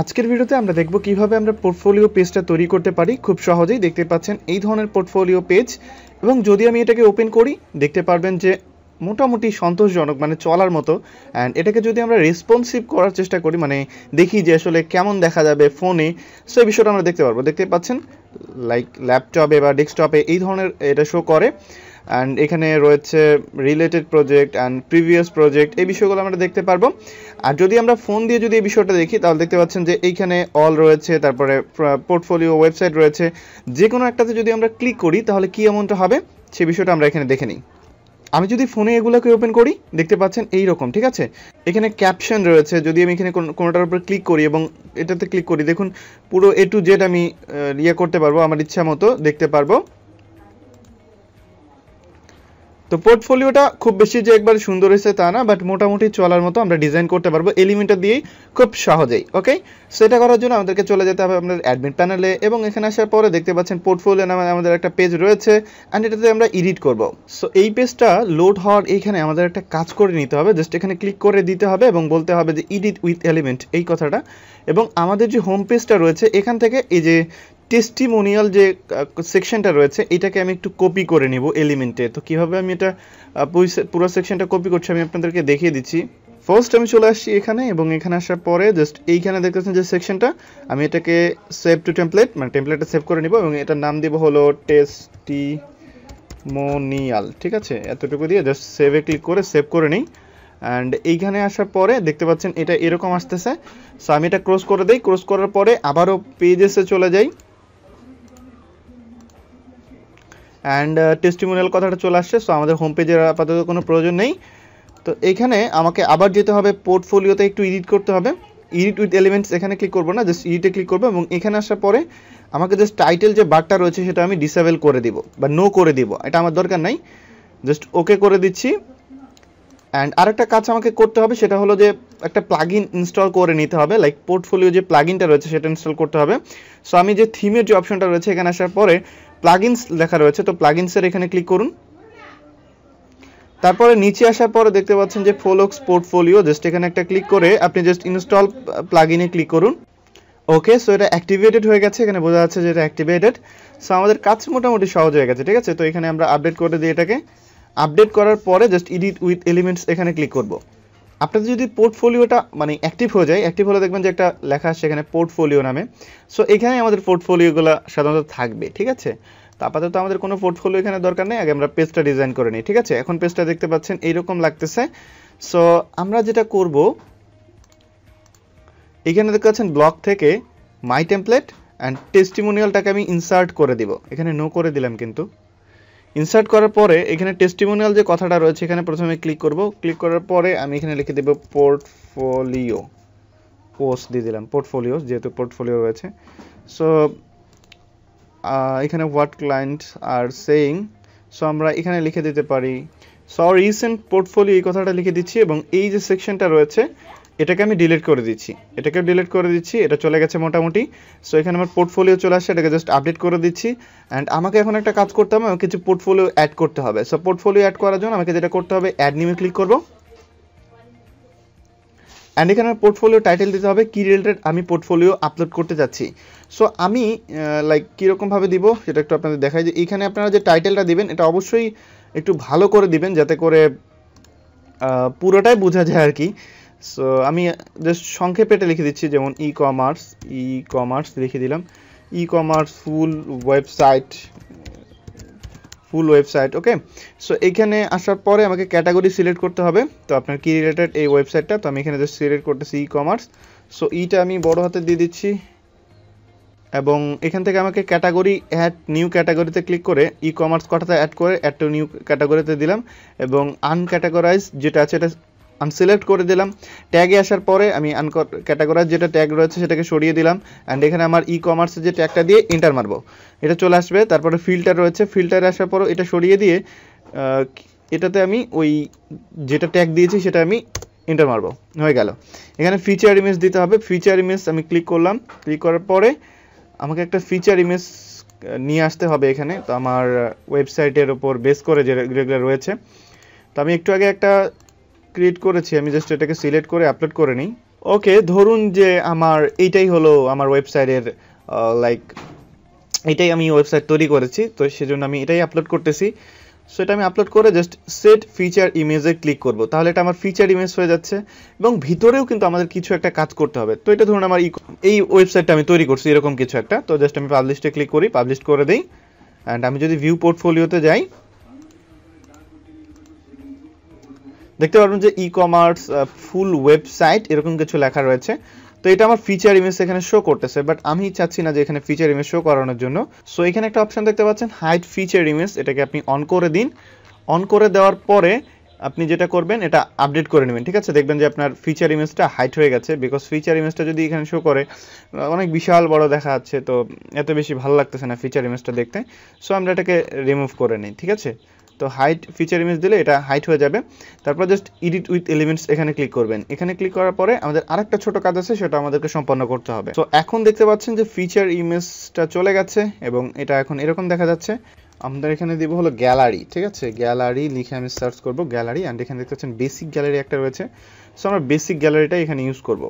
আজকের ভিডিওতে আমরা দেখব কিভাবে আমরা পোর্টফোলিও পেজটা তৈরি করতে পারি খুব সহজেই দেখতে পাচ্ছেন এই ধরনের পোর্টফোলিও পেজ এবং যদি আমি এটাকে ওপেন করি দেখতে পারবেন যে মোটামুটি সন্তোষজনক মানে চলার মতো অ্যান্ড এটাকে যদি আমরা রেসপন্সিভ করার চেষ্টা করি মানে দেখি যে আসলে কেমন দেখা যাবে ফোনে সে বিষয়টা আমরা দেখতে পারবো দেখতে পাচ্ছেন লাইক ল্যাপটপে বা ডেস্কটপে এই ধরনের এটা শো করে অ্যান্ড এখানে রয়েছে related project and previous project এই বিষয়গুলো আমরা দেখতে পারবো আর যদি আমরা ফোন দিয়ে যদি এই বিষয়টা দেখি তাহলে দেখতে পাচ্ছেন যে এইখানে অল রয়েছে তারপরে পোর্টফোলিও ওয়েবসাইট রয়েছে যে কোনো একটাতে যদি আমরা ক্লিক করি তাহলে কী এমনটা হবে সে বিষয়টা আমরা এখানে দেখে নিই আমি যদি ফোনে এগুলোকে ওপেন করি দেখতে পাচ্ছেন এই রকম ঠিক আছে এখানে ক্যাপশন রয়েছে যদি আমি এখানে কোনোটার উপর ক্লিক করি এবং এটাতে ক্লিক করি দেখুন পুরো এ টু জেড আমি ইয়ে করতে পারবো আমার ইচ্ছা মতো দেখতে পারবো তো পোর্টফোলিওটা খুব বেশি যে একবার সুন্দর হয়েছে তা না বাট মোটামুটি চলার মতো আমরা ডিজাইন করতে পারবো এলিমেন্টটা দিয়েই খুব সহজেই ওকে সেটা করার জন্য আমাদেরকে চলে যেতে হবে আপনার অ্যাডমিট প্যানেলে এবং এখানে আসার পরে দেখতে পাচ্ছেন পোর্টফোলিও নামে আমাদের একটা পেজ রয়েছে অ্যান্ড এটাতে আমরা এডিট করব সো এই পেজটা লোড হওয়ার এখানে আমাদের একটা কাজ করে নিতে হবে জাস্ট এখানে ক্লিক করে দিতে হবে এবং বলতে হবে যে ইডিট উইথ এলিমেন্ট এই কথাটা এবং আমাদের যে হোম পেজটা রয়েছে এখান থেকে এই যে টেস্টিমোনিয়াল যে সেকশনটা রয়েছে এটাকে আমি একটু কপি করে নিব এলিমেন্টে তো কিভাবে আমি এটা পুরো সেকশনটা কপি করছি আমি আপনাদেরকে দেখিয়ে দিচ্ছি ফার্স্ট আমি চলে আসছি এখানে এবং এখানে আসার পরে জাস্ট এইখানে দেখতেছেন যে সেকশনটা আমি এটাকে সেভ টু টেমপ্লেট মানে টেমপ্লেটটা সেভ করে নিব এবং এটার নাম দিব হলো টেস্টি মোনিয়াল ঠিক আছে এতটুকু দিয়ে জাস্ট সেভে ক্লিক করে সেভ করে নিই অ্যান্ড এইখানে আসার পরে দেখতে পাচ্ছেন এটা এরকম আসতেছে সো আমি এটা ক্রস করে দিই ক্রস করার পরে আবারও পেজেসে চলে যাই অ্যান্ড টেস্টিমোনিয়াল uh, কথাটা চলে আসছে সো আমাদের হোম পেজের আপাতত কোনো প্রয়োজন নেই তো এখানে আমাকে আবার যেতে হবে পোর্টফোলিওতে একটু এডিট করতে হবে ইডিট উইথ এলিমেন্টস এখানে ক্লিক করবো না জাস্ট ইডিটে ক্লিক করবো এবং এখানে আসার পরে আমাকে জাস্ট টাইটেল যে বারটা রয়েছে সেটা আমি ডিসেবেল করে দিব বা নো করে দিব এটা আমার দরকার নাই জাস্ট ওকে করে দিচ্ছি অ্যান্ড আরেকটা কাজ আমাকে করতে হবে সেটা হলো যে একটা প্লাগ ইনস্টল করে নিতে হবে লাইক পোর্টফোলিও যে প্লাগ রয়েছে সেটা ইনস্টল করতে হবে সো আমি যে থিমের যে অপশনটা রয়েছে এখানে আসার পরে প্লাগিনস লেখা রয়েছে তো প্লাগিনসের এখানে ক্লিক করুন তারপরে নিচে আসার পরে দেখতে পাচ্ছেন যে ফোলক্স পোর্টফোলিও জাস্ট এখানে একটা ক্লিক করে আপনি জাস্ট ইনস্টল প্লাগিনে ক্লিক করুন ওকে সো এটা অ্যাক্টিভেটেড হয়ে গেছে এখানে বোঝা যাচ্ছে যে এটা অ্যাক্টিভেটেড সো আমাদের কাজ মোটামুটি সহজ হয়ে গেছে ঠিক আছে তো এখানে আমরা আপডেট করে দিই এটাকে আপডেট করার পরে জাস্ট ইডিট উইথ এলিমেন্টস এখানে ক্লিক করবো আপনাদের যদি পোর্টফোলিওটা মানে অ্যাক্টিভ হয়ে যায় অ্যাক্টিভ হলে দেখবেন যে একটা লেখা আছে সেখানে পোর্টফোলিও নামে সো এখানে আমাদের পোর্টফোলিওগুলো সাধারণত থাকবে ঠিক আছে তো আপাতত আমাদের কোনো পোর্টফোলিও এখানে দরকার নেই আগে আমরা পেজটা ডিজাইন করে নিই ঠিক আছে এখন পেজটা দেখতে পাচ্ছেন এইরকম লাগতেছে সো আমরা যেটা করব এখানে দেখতে পাচ্ছেন ব্লক থেকে মাই টেমপ্লেট অ্যান্ড টেস্টিমোনিয়ালটাকে আমি ইনসার্ট করে দিব এখানে নো করে দিলাম কিন্তু ইনসার্ট করার পরে এখানে টেস্টিমোনিয়াল যে কথাটা রয়েছে এখানে প্রথমে ক্লিক করব ক্লিক করার পরে আমি এখানে লিখে দেব পোর্টফোলিও পোস্ট দিয়ে দিলাম পোর্টফোলিও যেহেতু পোর্টফোলিও রয়েছে সো এখানে what client are saying so আমরা এখানে লিখে দিতে পারি সো রিসেন্ট পোর্টফোলিও এই কথাটা লিখে দিচ্ছি এবং এই যে সেকশনটা রয়েছে এটাকে আমি ডিলিট করে দিচ্ছি এটাকে ডিলিট করে দিচ্ছি এটা চলে গেছে মোটামুটি সো এখানে আমার পোর্টফোলিও চলে আসছে এটাকে জাস্ট আপডেট করে দিচ্ছি অ্যান্ড আমাকে এখন একটা কাজ করতে হবে কিছু পোর্টফোলিও অ্যাড করতে হবে সো পোর্টফোলিও অ্যাড করার জন্য আমাকে যেটা করতে হবে অ্যাড নিমে ক্লিক করবো অ্যান্ড এখানে পোর্টফোলিও টাইটেল দিতে হবে কী রিলেটেড আমি পোর্টফোলিও আপলোড করতে যাচ্ছি সো আমি লাইক কীরকমভাবে দিব সেটা একটু আপনাদের দেখাই যে এইখানে আপনারা যে টাইটেলটা দিবেন এটা অবশ্যই একটু ভালো করে দিবেন যাতে করে পুরোটাই বোঝা যায় আর কি সো আমি জাস্ট uh, সংক্ষেপে এটা লিখে দিচ্ছি যেমন ই কমার্স ই কমার্স লিখে দিলাম e commerce full website full website okay so এখানে আসার পরে আমাকে ক্যাটাগরি সিলেক্ট করতে হবে তো আপনার কি রিলেটেড এই ওয়েবসাইটটা তো আমি এখানে জাস্ট সিলেক্ট করতেছি ই কমার্স সো ইটা আমি বড় হাতে দিয়ে দিচ্ছি এবং এখান থেকে আমাকে ক্যাটাগরি অ্যাড নিউ ক্যাটাগরিতে ক্লিক করে ই কমার্স কথাটা অ্যাড করে অ্যাড টু নিউ ক্যাটাগরিতে দিলাম এবং আনক্যাটাগরাইজ যেটা আছে এটা আনসিলেক্ট করে দিলাম ট্যাগে আসার পরে আমি আনকর ক্যাটাগরার যেটা ট্যাগ রয়েছে সেটাকে সরিয়ে দিলাম অ্যান্ড এখানে আমার ই কমার্সের যে ট্যাগটা দিয়ে এন্টার মারবো এটা চলে আসবে তারপরে ফিল্টার রয়েছে ফিল্টারে আসার পরও এটা সরিয়ে দিয়ে এটাতে আমি ওই যেটা ট্যাগ দিয়েছি সেটা আমি এন্টার মারবো হয়ে গেল এখানে ফিচার ইমেজ দিতে হবে ফিচার ইমেজ আমি ক্লিক করলাম ক্লিক করার পরে আমাকে একটা ফিচার ইমেজ নিয়ে আসতে হবে এখানে তো আমার ওয়েবসাইটের ওপর বেস করে যে যেগুলো রয়েছে তো আমি একটু আগে একটা ক্রিয়েট করেছি আমি জাস্ট এটাকে সিলেক্ট করে আপলোড করে নিই ওকে ধরুন যে আমার এইটাই হলো আমার ওয়েবসাইটের লাইক এটাই আমি ওয়েবসাইট তৈরি করেছি তো সেজন্য আমি এটাই আপলোড করতেছি সো এটা আমি আপলোড করে জাস্ট সেট ফিচার ইমেজে ক্লিক করব তাহলে এটা আমার ফিচার ইমেজ হয়ে যাচ্ছে এবং ভিতরেও কিন্তু আমাদের কিছু একটা কাজ করতে হবে তো এটা ধরুন আমার e- এই ওয়েবসাইটটা আমি তৈরি করছি এরকম কিছু একটা তো জাস্ট আমি পাবলিশে ক্লিক করি পাবলিশ করে দিই অ্যান্ড আমি যদি ভিউ পোর্টফোলিওতে যাই দেখতে পারবেন যে ই কমার্স ফুল ওয়েবসাইট এরকম কিছু লেখা রয়েছে তো এটা আমার ফিচার ইমেজ এখানে শো করতেছে বাট আমি চাচ্ছি না যে এখানে ফিচার ইমেজ শো করানোর জন্য সো এখানে একটা অপশন দেখতে পাচ্ছেন হাইট ফিচার ইমেজ এটাকে আপনি অন করে দিন অন করে দেওয়ার পরে আপনি যেটা করবেন এটা আপডেট করে নেবেন ঠিক আছে দেখবেন যে আপনার ফিচার ইমেজটা হাইট হয়ে গেছে বিকজ ফিচার ইমেজটা যদি এখানে শো করে অনেক বিশাল বড় দেখা যাচ্ছে তো এত বেশি ভালো লাগতেছে না ফিচার ইমেজটা দেখতে সো আমরা এটাকে রিমুভ করে নিই ঠিক আছে তো হাইট ফিচার ইমেজ দিলে এটা হাইট হয়ে যাবে তারপর জাস্ট ইডিট উইথ এলিমেন্টস এখানে ক্লিক করবেন এখানে ক্লিক করার পরে আমাদের আরেকটা ছোট কাজ আছে সেটা আমাদেরকে সম্পন্ন করতে হবে তো এখন দেখতে পাচ্ছেন যে ফিচার ইমেজটা চলে গেছে এবং এটা এখন এরকম দেখা যাচ্ছে আমাদের এখানে দিব হলো গ্যালারি ঠিক আছে গ্যালারি লিখে আমি সার্চ করব গ্যালারি অ্যান্ড এখানে দেখতে পাচ্ছেন বেসিক গ্যালারি একটা রয়েছে সো আমরা বেসিক গ্যালারিটা এখানে ইউজ করব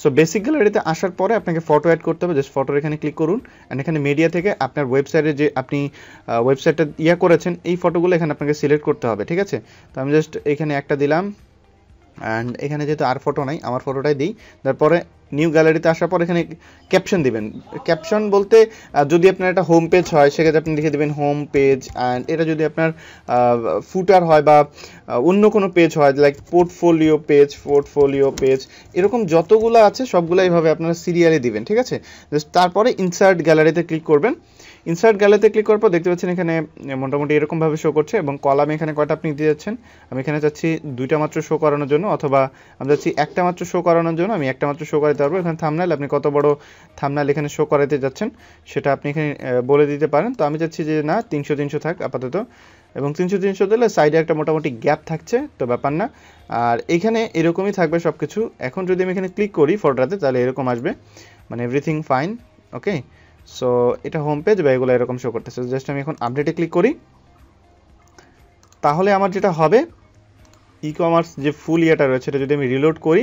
সো বেসিক গ্যালারিতে আসার পরে আপনাকে ফটো অ্যাড করতে হবে জাস্ট ফটোর এখানে ক্লিক করুন অ্যান্ড এখানে মিডিয়া থেকে আপনার ওয়েবসাইটে যে আপনি ওয়েবসাইটটা ইয়া করেছেন এই ফটোগুলো এখানে আপনাকে সিলেক্ট করতে হবে ঠিক আছে তো আমি জাস্ট এখানে একটা দিলাম অ্যান্ড এখানে যেহেতু আর ফটো নাই আমার ফটোটাই দিই তারপরে নিউ গ্যালারিতে আসার পর এখানে ক্যাপশন দিবেন ক্যাপশন বলতে যদি আপনার একটা হোম পেজ হয় সেক্ষেত্রে আপনি লিখে দেবেন হোম পেজ অ্যান্ড এটা যদি আপনার ফুটার হয় বা অন্য কোনো পেজ হয় like portfolio page portfolio page এরকম যতগুলো আছে সবগুলো এইভাবে আপনারা সিরিয়ালে দিবেন ঠিক আছে জাস্ট তারপরে ইনসার্ট গ্যালারিতে ক্লিক করবেন ইনসার্ট গ্যালারিতে ক্লিক করার পর দেখতে পাচ্ছেন এখানে মোটামুটি এরকমভাবে শো করছে এবং কলামে এখানে কয়টা আপনি দিয়ে যাচ্ছেন আমি এখানে চাচ্ছি দুইটা মাত্র শো করানোর জন্য অথবা আমি চাচ্ছি একটা মাত্র শো করানোর জন্য আমি একটা মাত্র শো করাতে পারবো এখানে থামনাইল আপনি কত বড় থামনাইল এখানে শো করাতে যাচ্ছেন সেটা আপনি এখানে বলে দিতে পারেন তো আমি চাচ্ছি যে না তিনশো তিনশো থাক আপাতত এবং তিনশো তিনশো দিলে সাইডে একটা মোটামুটি গ্যাপ থাকছে তো ব্যাপার না আর এখানে এরকমই থাকবে সব কিছু এখন যদি আমি এখানে ক্লিক করি ফটোটাতে তাহলে এরকম আসবে মানে এভরিথিং ফাইন ওকে সো এটা হোম পেজ বা এগুলো এরকম শো করতেছে জাস্ট আমি এখন আপডেটে ক্লিক করি তাহলে আমার যেটা হবে ই কমার্স যে ফুল ইয়েটা রয়েছে এটা যদি আমি রিলোড করি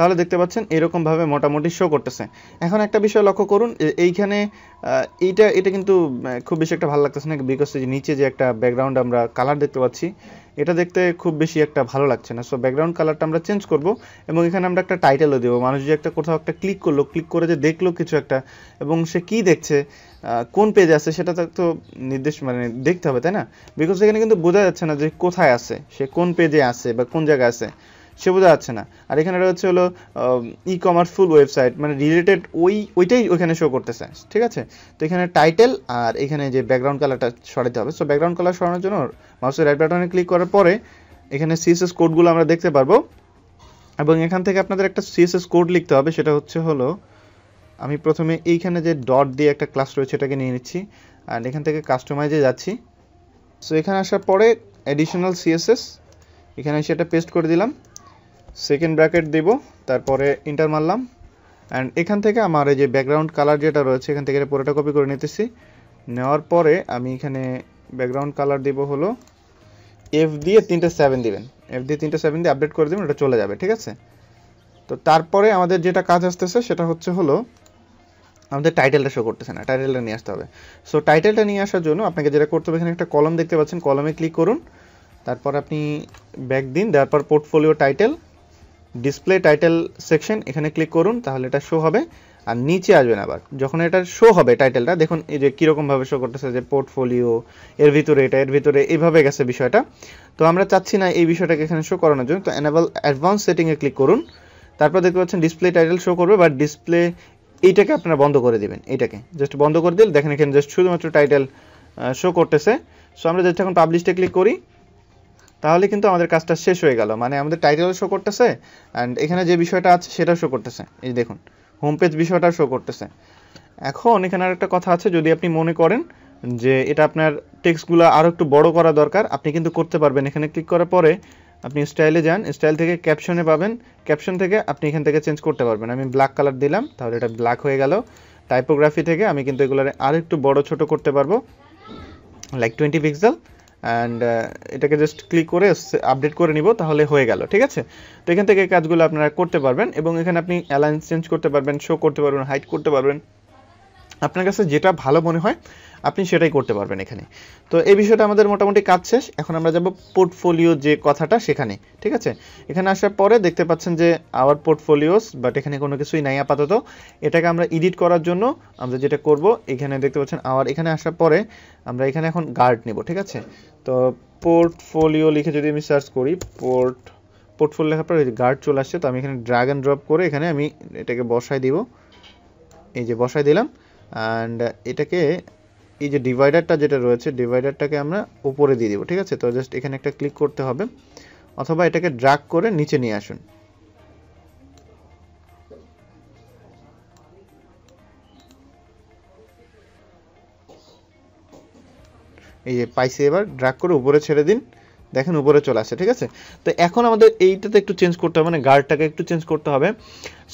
তাহলে দেখতে পাচ্ছেন এরকমভাবে মোটামুটি শো করতেছে এখন একটা বিষয় লক্ষ্য করুন এইখানে এইটা এটা কিন্তু খুব বেশি একটা ভালো লাগতেছে না বিকজ নিচে যে একটা ব্যাকগ্রাউন্ড আমরা কালার দেখতে পাচ্ছি এটা দেখতে খুব বেশি একটা ভালো লাগছে না সো ব্যাকগ্রাউন্ড কালারটা আমরা চেঞ্জ করব এবং এখানে আমরা একটা টাইটেলও দেবো মানুষ যদি একটা কোথাও একটা ক্লিক করলো ক্লিক করে যে দেখলো কিছু একটা এবং সে কি দেখছে কোন পেজে আছে সেটা তো নির্দেশ মানে দেখতে হবে তাই না বিকজ এখানে কিন্তু বোঝা যাচ্ছে না যে কোথায় আছে সে কোন পেজে আছে বা কোন জায়গায় আছে সে বোঝা যাচ্ছে না আর এখানে হচ্ছে হলো ই কমার্স ফুল ওয়েবসাইট মানে রিলেটেড ওই ওইটাই ওইখানে শো করতেছে ঠিক আছে তো এখানে টাইটেল আর এখানে যে ব্যাকগ্রাউন্ড কালারটা সরাতে হবে সো ব্যাকগ্রাউন্ড কালার সরানোর জন্য মাউসের রাইট বাটনে ক্লিক করার পরে এখানে সিএসএস কোডগুলো আমরা দেখতে পারবো এবং এখান থেকে আপনাদের একটা সিএসএস কোড লিখতে হবে সেটা হচ্ছে হলো আমি প্রথমে এইখানে যে ডট দিয়ে একটা ক্লাস রয়েছে এটাকে নিয়ে নিচ্ছি আর এখান থেকে কাস্টমাইজে যাচ্ছি সো এখানে আসার পরে অ্যাডিশনাল সিএসএস এখানে সেটা পেস্ট করে দিলাম সেকেন্ড ব্র্যাকেট দেব তারপরে ইন্টার মারলাম অ্যান্ড এখান থেকে আমার এই যে ব্যাকগ্রাউন্ড কালার যেটা রয়েছে এখান থেকে পুরোটা কপি করে নিতেছি নেওয়ার পরে আমি এখানে ব্যাকগ্রাউন্ড কালার দেব হলো এফ দিয়ে তিনটে সেভেন দিবেন এফ দিয়ে তিনটে সেভেন দিয়ে আপডেট করে দেবেন ওটা চলে যাবে ঠিক আছে তো তারপরে আমাদের যেটা কাজ আসতেছে সেটা হচ্ছে হলো আমাদের টাইটেলটা শো করতেছে না টাইটেলটা নিয়ে আসতে হবে সো টাইটেলটা নিয়ে আসার জন্য আপনাকে যেটা করতে হবে এখানে একটা কলম দেখতে পাচ্ছেন কলমে ক্লিক করুন তারপর আপনি ব্যাক দিন তারপর portfolio title display title section এখানে ক্লিক করুন তাহলে এটা শো হবে আর নিচে আসবেন আবার যখন এটা শো হবে টাইটেলটা দেখুন এই যে কীরকমভাবে শো করতেছে যে পোর্টফোলিও এর ভিতরে এটা এর ভিতরে এইভাবে গেছে বিষয়টা তো আমরা চাচ্ছি না এই বিষয়টাকে এখানে শো করানোর জন্য তো অ্যানাবল অ্যাডভান্স সেটিংয়ে ক্লিক করুন তারপর দেখতে পাচ্ছেন ডিসপ্লে টাইটেল শো করবে বা ডিসপ্লে এইটাকে আপনারা বন্ধ করে দেবেন এটাকে জাস্ট বন্ধ করে দিলে দেখেন এখানে জাস্ট শুধুমাত্র টাইটেল শো করতেছে সো আমরা জাস্ট এখন পাবলিশটা ক্লিক করি তাহলে কিন্তু আমাদের কাজটা শেষ হয়ে গেল মানে আমাদের টাইটেল শো করতেছে অ্যান্ড এখানে যে বিষয়টা আছে সেটা শো করতেছে এই দেখুন হোম পেজ বিষয়টা শো করতেছে এখন এখানে আর একটা কথা আছে যদি আপনি মনে করেন যে এটা আপনার টেক্সটগুলো আরও একটু বড় করা দরকার আপনি কিন্তু করতে পারবেন এখানে ক্লিক করার পরে আপনি স্টাইলে যান স্টাইল থেকে ক্যাপশনে পাবেন ক্যাপশন থেকে আপনি এখান থেকে চেঞ্জ করতে পারবেন আমি ব্ল্যাক কালার দিলাম তাহলে এটা ব্ল্যাক হয়ে গেল টাইপোগ্রাফি থেকে আমি কিন্তু এগুলো আরেকটু একটু বড় ছোট করতে পারবো like twenty pixel and uh, এটাকে জাস্ট ক্লিক করে আপডেট করে নিব তাহলে হয়ে গেল ঠিক আছে তো এখান থেকে কাজগুলো আপনারা করতে পারবেন এবং এখানে আপনি অ্যালাইন্স চেঞ্জ করতে পারবেন শো করতে পারবেন হাইট করতে পারবেন আপনার কাছে যেটা ভালো মনে হয় আপনি সেটাই করতে পারবেন এখানে তো এই বিষয়টা আমাদের মোটামুটি কাজ শেষ এখন আমরা যাব পোর্টফোলিও যে কথাটা সেখানে ঠিক আছে এখানে আসার পরে দেখতে পাচ্ছেন যে আওয়ার পোর্টফোলিওস বাট এখানে কোনো কিছুই নাই আপাতত এটাকে আমরা এডিট করার জন্য আমরা যেটা করব এখানে দেখতে পাচ্ছেন আওয়ার এখানে আসার পরে আমরা এখানে এখন গার্ড নেব ঠিক আছে তো পোর্টফোলিও লিখে যদি আমি সার্চ করি পোর্ট পোর্টফোলিও লেখার পরে গার্ড চলে আসছে তো আমি এখানে ড্রাগ অ্যান্ড ড্রপ করে এখানে আমি এটাকে বসায় দিব এই যে বসায় দিলাম অ্যান্ড এটাকে এই যে ডিভাইডারটা যেটা রয়েছে ডিভাইডারটাকে আমরা উপরে দিয়ে দিব ঠিক আছে তো জাস্ট এখানে একটা ক্লিক করতে হবে অথবা এটাকে ড্রাগ করে নিচে নিয়ে আসুন এই যে পাইছে এবার ড্রাগ করে উপরে ছেড়ে দিন দেখেন উপরে চলে আসে ঠিক আছে তো এখন আমাদের এইটাতে একটু চেঞ্জ করতে হবে মানে গার্ডটাকে একটু চেঞ্জ করতে হবে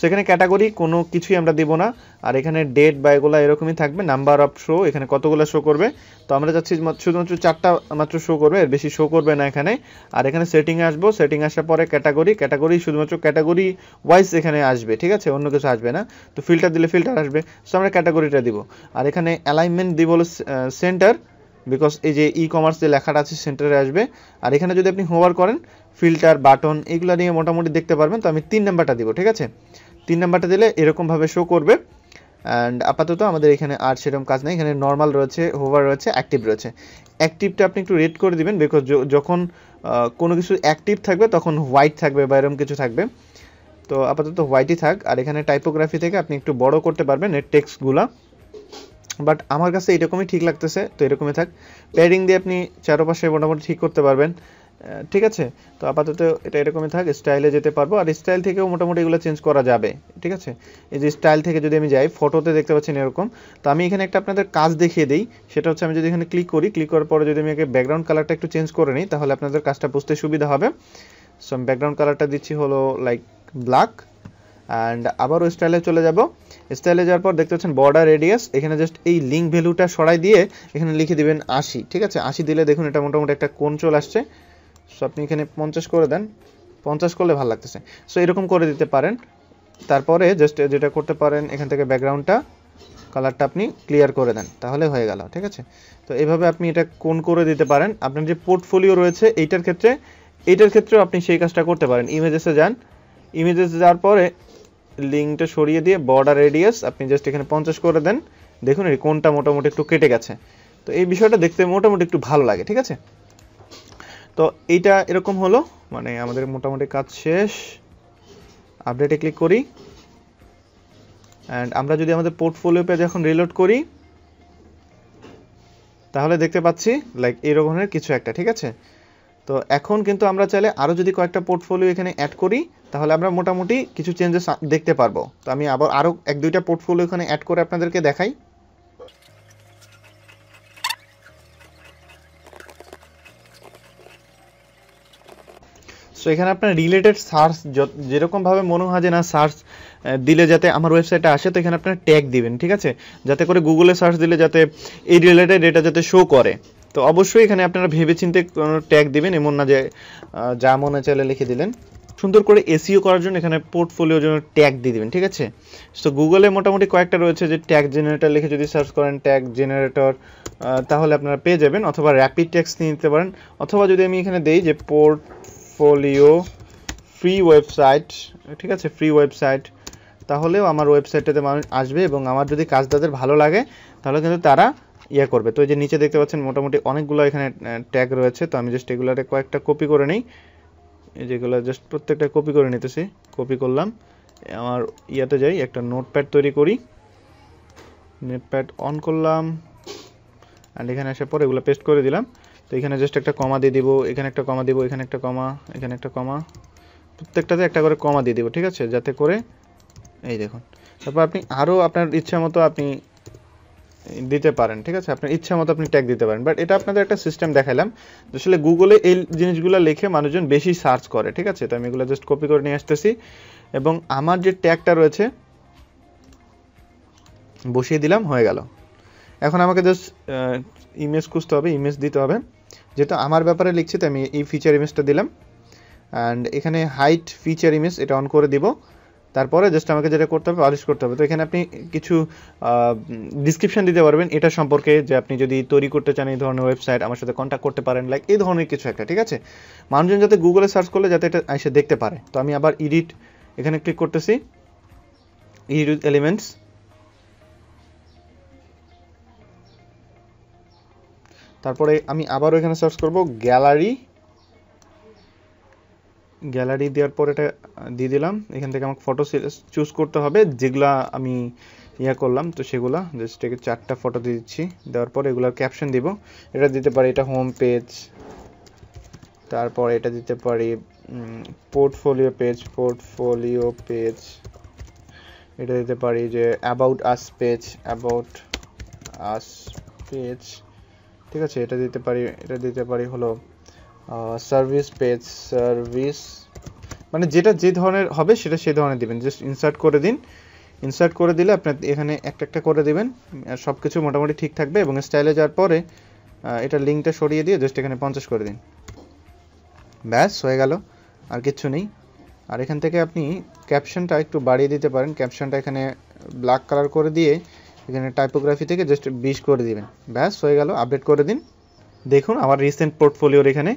সেখানে ক্যাটাগরি কোনো কিছুই আমরা দেব না আর এখানে ডেট বা এগুলো এরকমই থাকবে নাম্বার অফ শো এখানে কতগুলো শো করবে তো আমরা যাচ্ছি শুধুমাত্র চারটা মাত্র শো করবে এর বেশি শো করবে না এখানে আর এখানে সেটিংয়ে আসবো সেটিং আসার পরে ক্যাটাগরি ক্যাটাগরি শুধুমাত্র ক্যাটাগরি ওয়াইজ এখানে আসবে ঠিক আছে অন্য কিছু আসবে না তো ফিল্টার দিলে ফিল্টার আসবে সো আমরা ক্যাটাগরিটা দিব আর এখানে অ্যালাইনমেন্ট দিব হলো সেন্টার বিকজ এই যে ই কমার্স যে লেখাটা আছে সেন্টারে আসবে আর এখানে যদি আপনি হোভার করেন ফিল্টার বাটন এগুলো নিয়ে মোটামুটি দেখতে পারবেন তো আমি তিন নাম্বারটা দিব ঠিক আছে তিন নাম্বারটা দিলে এরকমভাবে শো করবে অ্যান্ড আপাতত আমাদের এখানে আর সেরকম কাজ নেই এখানে নর্মাল রয়েছে হোভার রয়েছে অ্যাক্টিভ রয়েছে অ্যাক্টিভটা আপনি একটু রেড করে দিবেন বিকজ যখন কোনো কিছু অ্যাক্টিভ থাকবে তখন হোয়াইট থাকবে বা এরকম কিছু থাকবে তো আপাতত হোয়াইটই থাক আর এখানে টাইপোগ্রাফি থেকে আপনি একটু বড় করতে পারবেন এর টেক্সটগুলা বাট আমার কাছে এরকমই ঠিক লাগতেছে তো এরকমই থাক প্যাডিং দিয়ে আপনি চারোপাশে মোটামুটি ঠিক করতে পারবেন ঠিক আছে তো আপাতত এটা এরকমই থাক স্টাইলে যেতে পারবো আর স্টাইল থেকেও মোটামুটি এগুলো চেঞ্জ করা যাবে ঠিক আছে এই যে স্টাইল থেকে যদি আমি যাই ফটোতে দেখতে পাচ্ছেন এরকম তো আমি এখানে একটা আপনাদের কাজ দেখিয়ে দিই সেটা হচ্ছে আমি যদি এখানে ক্লিক করি ক্লিক করার পরে যদি আমি একে ব্যাকগ্রাউন্ড কালারটা একটু চেঞ্জ করে নিই তাহলে আপনাদের কাজটা বুঝতে সুবিধা হবে সো ব্যাকগ্রাউন্ড কালারটা দিচ্ছি হলো লাইক ব্ল্যাক অ্যান্ড আবারও স্টাইলে চলে যাবো স্টাইলে যাওয়ার পর দেখতে পাচ্ছেন বর্ডার রেডিয়াস এখানে জাস্ট এই লিঙ্ক ভ্যালুটা সরাই দিয়ে এখানে লিখে দিবেন আশি ঠিক আছে আশি দিলে দেখুন এটা মোটামুটি একটা কোন চলে আসছে সো আপনি এখানে পঞ্চাশ করে দেন পঞ্চাশ করলে ভালো লাগতেছে সো এরকম করে দিতে পারেন তারপরে জাস্ট যেটা করতে পারেন এখান থেকে ব্যাকগ্রাউন্ডটা কালারটা আপনি ক্লিয়ার করে দেন তাহলে হয়ে গেল ঠিক আছে তো এভাবে আপনি এটা কোন করে দিতে পারেন আপনার যে পোর্টফোলিও রয়েছে এইটার ক্ষেত্রে এইটার ক্ষেত্রেও আপনি সেই কাজটা করতে পারেন ইমেজেসে যান ইমেজেসে যাওয়ার পরে লিঙ্কটা সরিয়ে দিয়ে বর্ডার রেডিয়াস আপনি জাস্ট এখানে পঞ্চাশ করে দেন দেখুন এই কোনটা মোটামুটি একটু কেটে গেছে তো এই বিষয়টা দেখতে মোটামুটি একটু ভালো লাগে ঠিক আছে তো এইটা এরকম হলো মানে আমাদের মোটামুটি কাজ শেষ আপডেটে ক্লিক করি অ্যান্ড আমরা যদি আমাদের পোর্টফোলিও পেজ এখন রিলোড করি তাহলে দেখতে পাচ্ছি লাইক এই রকমের কিছু একটা ঠিক আছে তো এখন কিন্তু আমরা চাইলে আরও যদি কয়েকটা পোর্টফোলিও এখানে অ্যাড করি তাহলে আমরা মোটামুটি কিছু চেঞ্জেস দেখতে পারবো তো আমি আবার আরও এক দুইটা পোর্টফোলিও এখানে অ্যাড করে আপনাদেরকে দেখাই সো এখানে আপনার রিলেটেড সার্চ যেরকমভাবে মনে হয় যে না সার্চ দিলে যাতে আমার ওয়েবসাইটে আসে তো এখানে আপনার ট্যাগ দিবেন ঠিক আছে যাতে করে গুগলে সার্চ দিলে যাতে এই রিলেটেড ডেটা যাতে শো করে তো অবশ্যই এখানে আপনারা ভেবেচিন্তে কোনো ট্যাগ দিবেন এমন না যে যা মনে চাইলে লিখে দিলেন সুন্দর করে এসিও e করার জন্য এখানে পোর্টফোলিওর জন্য ট্যাগ দিয়ে দেবেন ঠিক আছে তো গুগলে মোটামুটি কয়েকটা রয়েছে যে ট্যাগ জেনারেটর লিখে যদি সার্চ করেন ট্যাগ জেনারেটর তাহলে আপনারা পেয়ে যাবেন অথবা র্যাপিড ট্যাক্স নিয়ে নিতে পারেন অথবা যদি আমি এখানে দেই যে পোর্টফোলিও ফ্রি ওয়েবসাইট ঠিক আছে ফ্রি ওয়েবসাইট তাহলেও আমার ওয়েবসাইটটাতে মানুষ আসবে এবং আমার যদি কাজ তাদের ভালো লাগে তাহলে কিন্তু তারা ইয়ে করবে তো এই যে নিচে দেখতে পাচ্ছেন মোটামুটি অনেকগুলো এখানে ট্যাগ রয়েছে তো আমি জাস্ট এগুলোতে কয়েকটা কপি করে নিই যেগুলো জাস্ট প্রত্যেকটা কপি করে নিতেছি কপি করলাম আমার ইয়াতে যাই একটা নোটপ্যাড তৈরি করি নোটপ্যাড অন করলাম অ্যান্ড এখানে আসার পর এগুলো পেস্ট করে দিলাম তো এখানে জাস্ট একটা কমা দিয়ে দিব এখানে একটা কমা দিব এখানে একটা কমা এখানে একটা কমা প্রত্যেকটাতে একটা করে কমা দিয়ে দিব ঠিক আছে যাতে করে এই দেখুন তারপর আপনি আরও আপনার ইচ্ছা মতো আপনি দিতে পারেন ঠিক আছে আপনার ইচ্ছা মতো আপনি ট্যাগ দিতে পারেন বাট এটা আপনাদের একটা সিস্টেম দেখালাম আসলে গুগলে এই জিনিসগুলো লিখে মানুষজন বেশি সার্চ করে ঠিক আছে তো আমি এগুলো জাস্ট কপি করে নিয়ে আসতেছি এবং আমার যে ট্যাগটা রয়েছে বসিয়ে দিলাম হয়ে গেল এখন আমাকে জাস্ট ইমেজ খুঁজতে হবে ইমেজ দিতে হবে যেহেতু আমার ব্যাপারে লিখছি তো আমি এই ফিচার ইমেজটা দিলাম অ্যান্ড এখানে হাইট ফিচার ইমেজ এটা অন করে দিব তারপরে জাস্ট আমাকে যেটা করতে হবে পালিশ করতে হবে তো এখানে আপনি কিছু ডিসক্রিপশান দিতে পারবেন এটা সম্পর্কে যে আপনি যদি তৈরি করতে চান এই ধরনের ওয়েবসাইট আমার সাথে কন্ট্যাক্ট করতে পারেন লাইক এই ধরনের কিছু একটা ঠিক আছে মানুষজন যাতে গুগলে সার্চ করলে যাতে এটা এসে দেখতে পারে তো আমি আবার ইডিট এখানে ক্লিক করতেছি ইডিট এলিমেন্টস তারপরে আমি আবারও এখানে সার্চ করব গ্যালারি গ্যালারি দেওয়ার পর এটা দিয়ে দিলাম এখান থেকে আমাকে ফটো চুজ করতে হবে যেগুলা আমি ইয়া করলাম তো সেগুলো জাস্ট একে চারটা ফটো দিয়ে দিচ্ছি দেওয়ার পর এগুলোর ক্যাপশন দিব এটা দিতে পারি এটা হোম পেজ তারপর এটা দিতে পারি পোর্টফোলিও পেজ পোর্টফোলিও পেজ এটা দিতে পারি যে about us page about us page ঠিক আছে এটা দিতে পারি এটা দিতে পারি হলো সার্ভিস পেজ সার্ভিস মানে যেটা যে ধরনের হবে সেটা সেই ধরনের দেবেন জাস্ট ইনসার্ট করে দিন ইনসার্ট করে দিলে আপনার এখানে একটা একটা করে দেবেন সব কিছু মোটামুটি ঠিক থাকবে এবং স্টাইলে যাওয়ার পরে এটা লিঙ্কটা সরিয়ে দিয়ে জাস্ট এখানে পঞ্চাশ করে দিন ব্যাস হয়ে গেল আর কিচ্ছু নেই আর এখান থেকে আপনি ক্যাপশনটা একটু বাড়িয়ে দিতে পারেন ক্যাপশনটা এখানে ব্ল্যাক কালার করে দিয়ে এখানে টাইপোগ্রাফি থেকে জাস্ট বিশ করে দিবেন ব্যাস হয়ে গেল আপডেট করে দিন দেখুন আমার রিসেন্ট পোর্টফোলিওর এখানে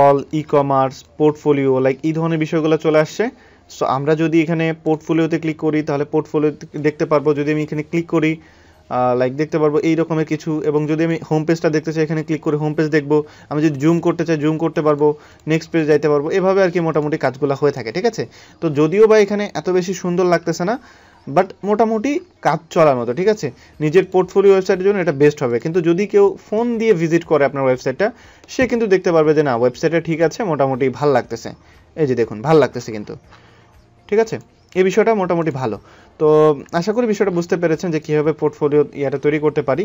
all e commerce portfolio like এই ধরনের বিষয়গুলো চলে আসছে সো আমরা যদি এখানে পোর্টফোলিওতে ক্লিক করি তাহলে পোর্টফোলিও দেখতে পারবো যদি আমি এখানে ক্লিক করি লাইক দেখতে পারবো এই রকমের কিছু এবং যদি আমি হোম পেজটা দেখতে চাই এখানে ক্লিক করে হোম পেজ দেখবো আমি যদি জুম করতে চাই জুম করতে পারবো নেক্সট পেজ যাইতে পারবো এভাবে আর কি মোটামুটি কাজগুলো হয়ে থাকে ঠিক আছে তো যদিও বা এখানে এত বেশি সুন্দর লাগতেছে না বাট মোটামুটি কাজ চলার মতো ঠিক আছে নিজের পোর্টফোলিও ওয়েবসাইটের জন্য এটা বেস্ট হবে কিন্তু যদি কেউ ফোন দিয়ে ভিজিট করে আপনার ওয়েবসাইটটা সে কিন্তু দেখতে পারবে যে না ওয়েবসাইটটা ঠিক আছে মোটামুটি ভাল লাগতেছে এই যে দেখুন ভাল লাগতেছে কিন্তু ঠিক আছে এই বিষয়টা মোটামুটি ভালো তো আশা করি বিষয়টা বুঝতে পেরেছেন যে কীভাবে পোর্টফোলিও ইয়াটা তৈরি করতে পারি